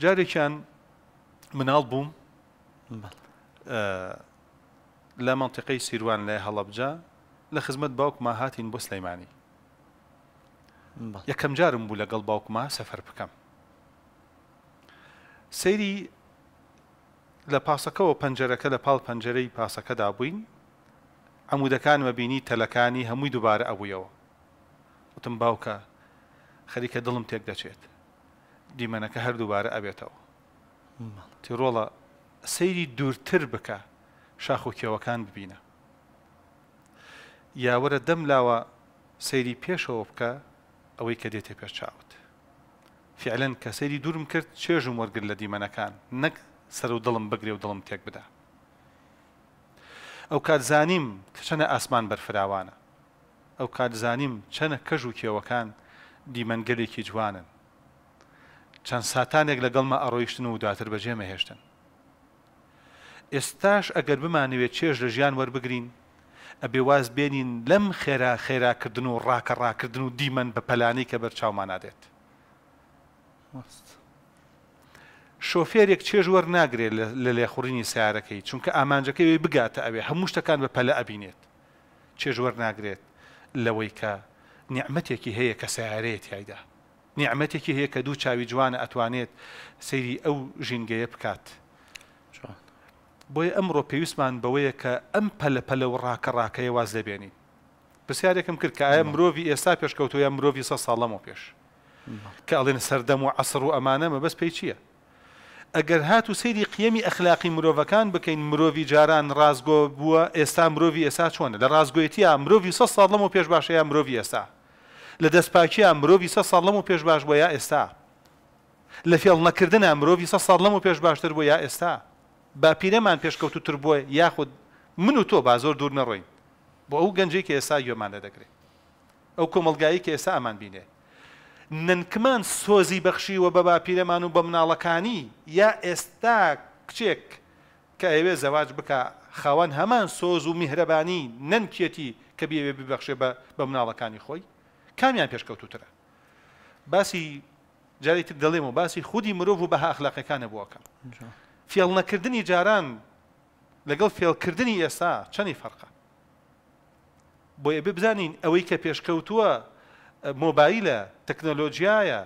جارێکیان مناڵ بووم لە منطقەی سیروان لای هەڵەبجا لە خزمەت باوکما هاتین بۆ سلەیمانی یەکەم جارم بوو لەگەڵ باوکما سەفەر بکەم سەیری لە پاسەکەەوە پەنجەرەکە لە پاڵ پەنجەرەی پاسەکەدا بووین عمودەکان مەبینی تەلەکانی هەمووی دووبارە ئەویەوە وتم باوکە خەریکە دڵم تێک دەچێت دیمەنەکە هەردووبارە ئەبێتەوە تیرۆڵە سەیری دوورتر بکە شاخ و کێوەکان ببینە یاوەرە دەم لاوە سەیری پێشەوە بکە ئەوەی کە دێتێ پێش چاوت فعلەن کە سەیری دوورم کرد چێژم وەرگر لە دیمەنەکان نەک سەر و دڵم بگرێ و دڵم تێک بدا ئەو کات زانیم چەنە ئاسمان بەرفراوانە ئەو کات زانیم چەنە کەژ و کێوەکان دیمەنگەلێکی جوانن چەند ساتانێک لەگەڵمە ئەڕۆیشتن و دواتر بەجێمە هێشتن ئێستاش ئەگەر بمانوێت چێژ لە ژیان وەربگرین ئەبێ واز بێنین لەم خێرا خێراکردن و ڕاکە ڕاکردن و دیمەن بە پەلانی کە بەرچاومان نادێت شۆفێرێک چێژ وەرناگرێت لە لێخوڕینی سیارەکەی چونکە ئامانجەکەی وێ بگاتە ئەوێ هەموو شتەکان بە پەلە ئەبینێت چێژ وەرناگرێت لەوەی کە نیعممەتێکی هەیە کە سیارەیە تایدا نیعممەتێکی هەیە کە دوو چاوی جوانە ئەتوانێت سەیری ئەو ژینگەیە بکات بۆیە ئەمڕۆ پێویستمان بەوەیە کە ئەم پەلە پەلە و ڕاکە ڕاکەیە واز دەبێنین پرسیارێکم کرد کە ئایا مرۆڤ ئێستا پێشکەوتۆ یا مرۆڤ سە ساڵەمەوە پێش کە ئەڵێن سەردەم و عسر و ئەمانەمە بەس پێی چییە؟ ئەگەر هات و سەیری قیەمی ئەخلاقی مرۆڤەکان بکەین مرۆڤ جاران ڕازگۆ بووە ئێستا مرۆڤ ئێستا چۆنە لە ڕازگۆیەتی یا مرۆڤ سە ساڵەمەوە پێش باشە یا مرۆڤ ئێستا لە دەستپاکیە مرۆڤی سە ساڵم و پێش باش بۆ یا ئێستا لە فێڵ نەکردنە مرۆڤی سە ساڵم و پێش باشتر بۆ یا ئێستا با پیرەمان پێشکەوتتر بووە یاخود من و تۆ با زۆر دوور نەڕۆین بۆ ئەو گەنجێک ئێستا گوێمانە دەکرێت ئەو کۆمەلگایی کە ئێستا ئەمان بینێ ننکمان سۆزی بەخشیوە بە باپیرەمان و بە مناڵەکانی یا ئێستا کچێک کە ئەوێ زەواج بکە خاوەن هەمان سۆز و میهرەبانی نەنکێتی کە بێ ببەخشێ بە مناڵەکانی خۆی کامیان پێشکەوتوترە باسی جارێکتر دەڵێم و باسی خودی مرۆڤ و بەها ئەخلاقەکانە بووکە فێڵ نەکردنی جاران لەگەڵ فێڵکردنی ئێستا چەندی فەرقە بۆیە ببزانین ئەوەی کە پێشکەوتووە مۆبایلە تەکنەلۆژیایە